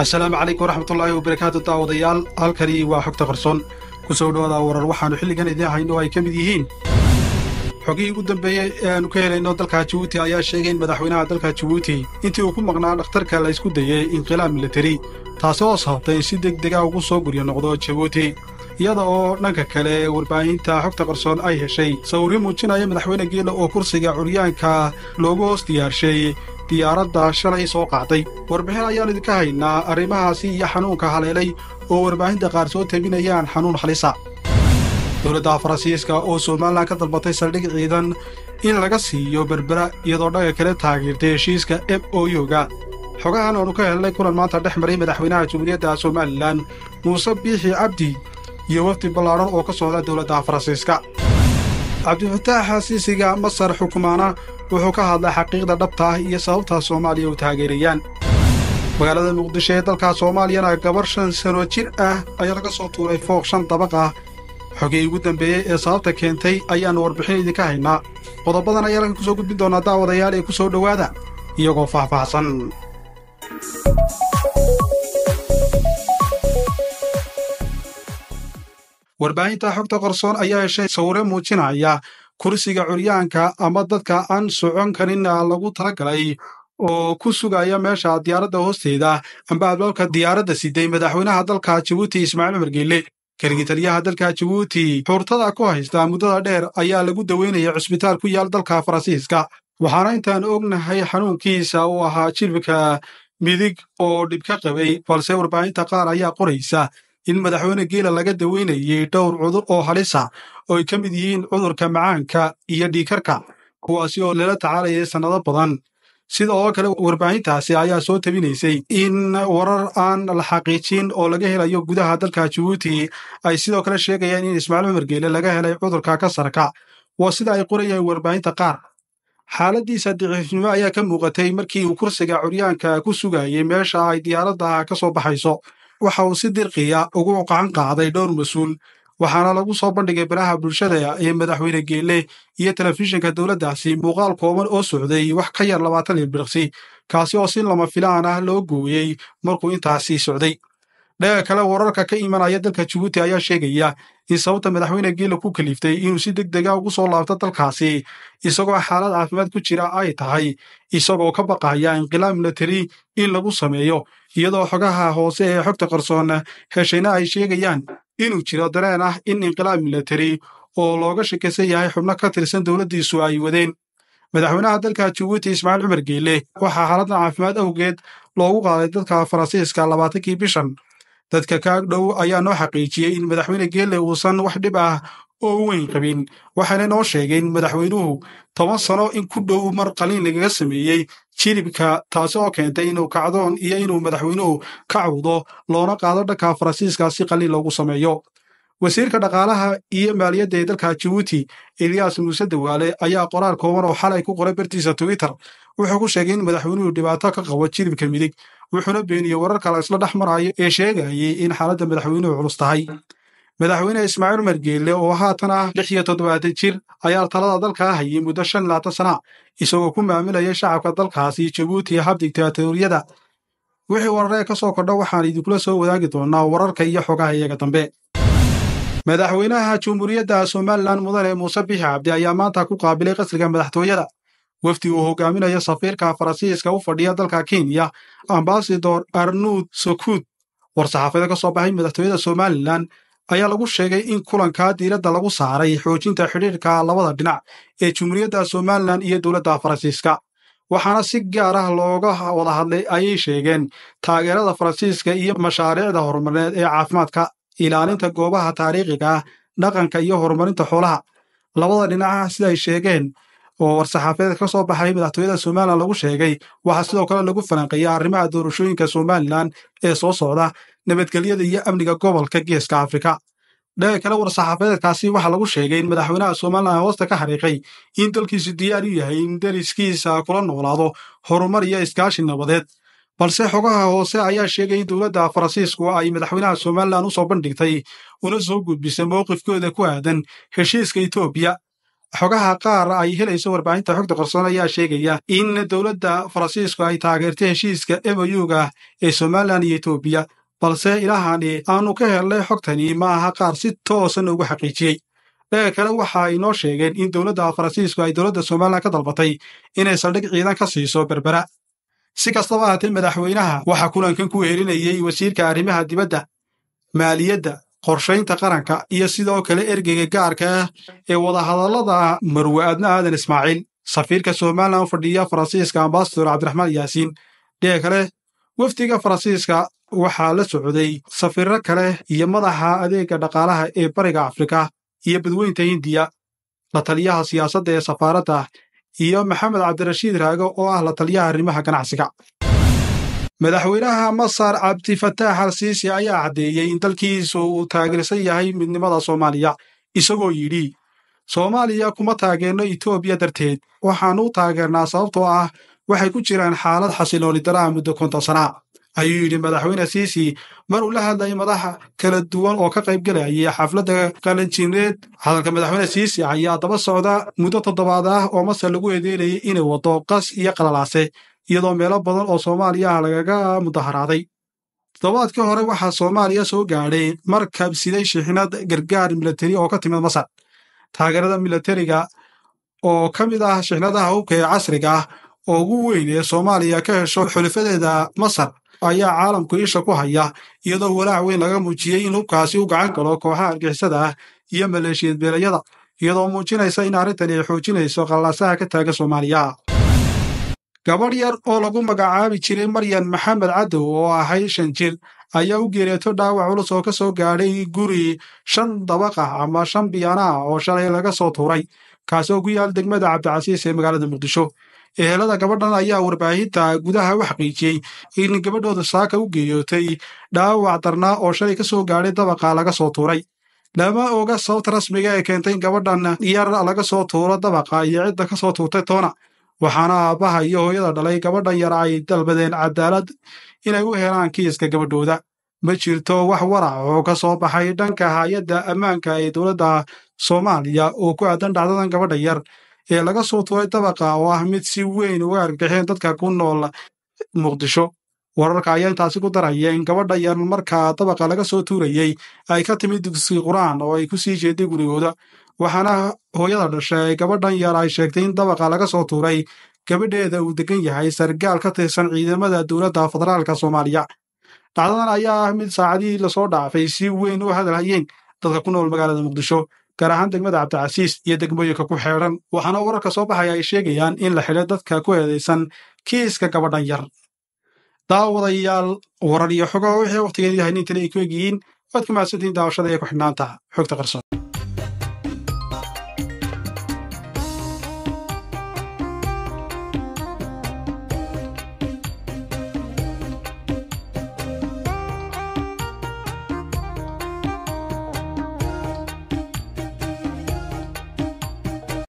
assalaamu calaykum waraxmatullaahi wabarakaatu daawadayaal halkani waa xogta qarsoon ku soo dhawaada warar waxaannu xilligan idiin hayno ay ka mid yihiin xogihii ugu dambeeyey ee aannu ka helayno dalka jabuuti ayaa sheegay in madaxweynaha dalka jabuuti intii uu ku maqnaa dhakhtarka la ysku dayey inqilaab taasi oo sababtay in si deg dega ah ugu soo guryo noqdo jabuuti iyada oo dhanka kale warbaahinta xogta qarsoon ay heshay sawiryo muujinaya madaxweyne geela oo kursiga curyaanka loogu hoos diyaarshay diyaaradda shalay soo qaaday warbixin ayaan idinka haynaa arrimahaasi iyo xanuunka haleelay oo warbaahinta qaar soo teminayaan xanuun halisa dowladda faransiiska oo somalilan ka dalbatay saldhig ciidan in laga siiyo berbera iyadoo dhaga kale taageertay heshiiska o yoga xogahan oonu ka helnay kulan maanta dhex maray madaxweynaha jumhuuriyadda somalilan muuse biixi cabdi iyo wafdi ballaadhan oo ka socda dowladda faransiiska cabdifataax xasiisiga masar xukumaana wuxuu ka hadlay xaqiiqda dhabta ah iyo sababtaa soomaaliya u taageerayaan magaalada muqdisho ee dalka soomaaliyana gabar shan sano jir ah ayaa laga soo tuuray fooq shan dabaq ah xogii ugu dambeeyey ee sababta keentay ayaannu warbixin idinka haynaa qodobadan ayaa halkan ku soo gudbin doonaa daawadayaal ee ku soo dhowaada iyagoo faahfaahsan warbaahinta xogta qarsoon ayaa heshay sawre muujinaya kursiga curyaanka ama dadka aan socon karin lagu talagalay oo ku sugaya meesha diyaaradda hoosteeda amba abaalka diyaaradda siday madaxweynaha dalka jabuuti ismaaciil cumar geelle kaligitaliyaha dalka jabuuti xurtada ku haysta muddada dheer ayaa lagu daweynaya cusbitaal ku yaal dalka faransiiska waxaana intaan ognahay xanuunkiisa uu ahaa jilbka midig oo dhibka qabay balse warbaahinta qaar ayaa qoraysa in madaxweyne geela laga daweynayay dhowr cudur oo halisa oo ay ka mid yihiin cudurka macaanka iyo dhiikarka kuwaasi oo lala tacaalayay sannado badan sida oo kale warbaahintaasi ayaa soo tebinaysay in warar aan la xaqiijin oo laga helayo gudaha dalka jabuuti ay sidoo kale sheegayaan in ismaaciil mamargeele laga helay cudurka kasarka waa sida ay qorayeen warbaahinta qaar xaaladdiisa daciifnimo ayaa ka muuqatay markii uu kursiga curyaanka ku sugayay meesha ay diyaaradda ka soo baxayso waxa uu si dirqiya ugu qacan qaaday dhowr mas-uul waxaana lagu soo bandhigay baraha bulshada ee madaxweyne geelle iyo telefishinka dowladdaasi muuqaal kooban oo socday wax ka yar labaatan ilbiriqsi kaasi oo si lama filaan ah loo gooyey markuu intaasi socday dhinaca kale wararka ka imanaya dalka jabuuti ayaa sheegaya in sababta madaxweyne geela ku kaliiftay inuu si deg dega ah ugu soo laabto dalkaasi isagoo xaalad caafimaad ku jira ay tahay isagoo ka baqaya inqilaab milatari in lagu sameeyo iyadoo xogaha hoose ee xogta qarsoon heshayna ay sheegayaan inuu jiro dareen ah in inqilaab milatari oo looga shakisan yahay xubno ka tirsan dowladdiisu ay wadeen madaxweynaha dalka jabuuti ismaaciil cumar geele waxaa xaaladdan caafimaad awgeed loogu qaaday dadka faransiiska labaatankii bishan dadka kaag dhow ayaa noo xaqiijiyey in madaxweyne geele uusan wax dhib ah oo u weyn qabin waxaana noo sheegay in madaxweynuhu toban sano in ku dhow mar qaliin lagaga sameeyey jilibka taasi oo keentay inuu kacdoon iyo inuu madaxweynuhu ka cawdo loona qaado dhanka faransiiska si qaliin loogu sameeyo wasiirka dhaqaalaha iyo maaliyadda ee dalka jabuuti eliyaas muuse dawaale ayaa qoraal kooban oo xalay ku qoray bartiisa twitter wuxuu ku sheegay in madaxweynuhu dhibaato ka qabo jilibka midig wuxuuna beeniyey wararka la isla dhex maraayo ee sheegayay in xaaladda madaxweynuhu culus tahay madaxweyne ismaaciil margeele oo haatan ah lix iyo toddobaatan jir ayaa talada dalkaa hayay muddo shan iyo sana isagoo ku maamulaya shacabka dalkaasi jabuuti hab digtaatoriyada wixii wararee ka soo kordha waxaan idinkula soo wadaagi doonaa wararka iyo xogaha iyaga dambe madaxweynaha jumhuuriyadda somalilan mudane muuse bixi cabdi ayaa maanta ku qaabilay qasriga madaxtooyada wefdi uu hogaaminayo safiirka faransiiska u fadhiya dalka kenya ambasador arnuud sokuud war-saxaafada kasoo baxay madaxtooyada somalilan ayaa lagu sheegay in kulankaa diiradda lagu saaray xoojinta xidhiirka labada dhinac ee jumhuuriyadda somalilan iyo dowladda faransiiska waxaana si gaar ah looga wada hadlay ayay sheegeen taageerada faransiiska iyo mashaariicda horumareed ee caafimaadka ilaalinta goobaha taariikhiga ah dhaqanka iyo horumarinta xoolaha labada dhinacaha sida ay sheegeen oo war-saxaafadeed ka soo baxay madaxtooyada somalilan lagu sheegay waxaa sidoo kale lagu falanqeeya arrimaha doorashooyinka somalilan ee soo socda nabadgelyada iyo amniga gobolka geeska afrika dhinaca kale war-saxaafadeedkaasi waxaa lagu sheegay in madaxweynaha somalilan hoosta ka xariiqay in dalkiisu diyaar u yahay in dariskiisa kula noolaado horumar iyo iskaashi nabadeed balse xogaha hoose ayaa sheegaya in dowladda faransiisku ay madaxweynaha somalilan u soo bandhigtay una soo gudbisay mowqifkooda ku aadan heshiiska etoobiya xogaha qaar ay helayso warbaahinta xogta qarsoon ayaa sheegaya in dowladda faransiisku ay taageertay heshiiska m o emoyuga ee somalilan iyo etoobiya balse ilahani aanu ka helnay xogtani ma aha qaar si toosan ugu xaqiijiyey dheer kale waxa ay noo sheegeen in dowladda faransiisku ay dowladda somalilan ka dalbatay inay saldhig ciidan ka siiso berbera si kastaba haatee madaxweynaha waxaa kulankan ku wehelinayey wasiirka arrimaha dibadda maaliyadda qorshaynta qaranka iyo sidoo kale ergeyga gaarka ah ee wadahadallada marwe adna aadan ismaaciil safiirka somalilan u fadhiya faransiiska ambasador cabdiraxmaan yaasiin dhee kale wafdiga faransiiska waxaa la socday safiirro kale iyo madaxa adeegga dhaqaalaha ee bariga afrika iyo badweynta hindiya la taliyaha siyaasadda ee safaaradda iyo maxamed cabdirashiid raago oo ah la taliyaha arrimaha ganacsiga madaxweynaha masar cabdifataax al siisi ayaa caddeeyey in dalkiisu uu taageersan yahay midnimada soomaaliya isagoo yidhi soomaaliya kuma taageerno etoobiya darteed waxaannu u taageernaa sababtoo ah waxay ku jiraan xaalad xasilooni daraa muddo konton sanaa ayuu yidhi madaxweyne mar uu la hadlayay madaxa kala duwan oo ka qaybgalayay xafladda qalanjineed hadalka madaxweyne asiisi ayaa daba socda muddo toddobaad ah oo masar lagu eedeynayay inay wado qas iyo qalalaase iyadoo meelo badan oo soomaaliya lagaga mudaharaaday toddobaadkii hore waxaa soomaaliya soo gaadhay markab siday shixnad gargaar milateri oo ka timid masar taageerada milateriga oo ka mid ah shixnadaha hubka ee casriga ah oo ugu weyn ee soomaaliya ka hesho xulifadeeda masar ayaa caalamku isha ku haya iyadoo walaac weyn laga muujiyey in hubkaasi u gacan galo kooxaha argixisada ah iyo maleeshiyad beelayada iyadoo muujinaysa in arrintani ay xoojinayso qallaasaha ka taaga soomaaliya gabadh yar oo lagu magacaabi jiray maryan maxamed caddow oo ahay shan jir ayaa u geereeto dhaawac culus oo ka soo gaadhay guri shan dabaqa ama shan biyaana ah oo shalay laga soo tuuray kaasoo ku yaal degmada cabdicasiis ee magaalada muqdisho ehelada gabadhan ayaa warbaahinta gudaha u xaqiijiyey in gabadhooda saaka u geeyootay dhaawac darnaa oo shalay ka soo gaadhay dabaqa laga soo tuuray lama oga sababta rasmiga ee keentay in gabadhan yar laga soo tuuro dabaqa iyo cidda ka soo tuurtay toona waxaana aabbaha iyo hooyada dhalay gabadhan yar ay dalbadeen cadaalad inay u helaan kiiska gabadhooda ma jirto wax warac oo ka soo baxay dhanka hay-adda ammaanka ee dowladda soomaaliya oo ku aadan dhacdadan gabadha yar ee laga soo tuuray dabaqa oo ah mid si weyn uga argagixeen dadka ku nool muqdisho wararka ayaa intaasi ku daraya in gabadha yar markaa dabaqa laga soo tuurayey ay ka timid dugsi qur-aan oo ay ku sii jeeday gurigooda waxaana hooyada dhashay gabadhan yar ay sheegtay in dabaqa laga soo tuuray gabadheeda uu degan yahay sargaal ka tirsan ciidamada dowladda federaalka soomaaliya dhacdadan ayaa ah mid saacadihii lasoo dhaafay si weyn u hadalhayeen dadka ku nool magaalada muqdisho gaar ahaan degmada cabdicasiis iyo degmooyinka ku xeedhan waxaana wararka soo baxaya ay sheegayaan in la xidhay dadka ku eedaysan kiiska gabadhan yar daawadayaal warar iyo xogaa wixii wakhtigeed yahay nintan ay ku egyihiin waad ka mahadsantiin daawashada ee ku xidhnaanta xogta qarsoon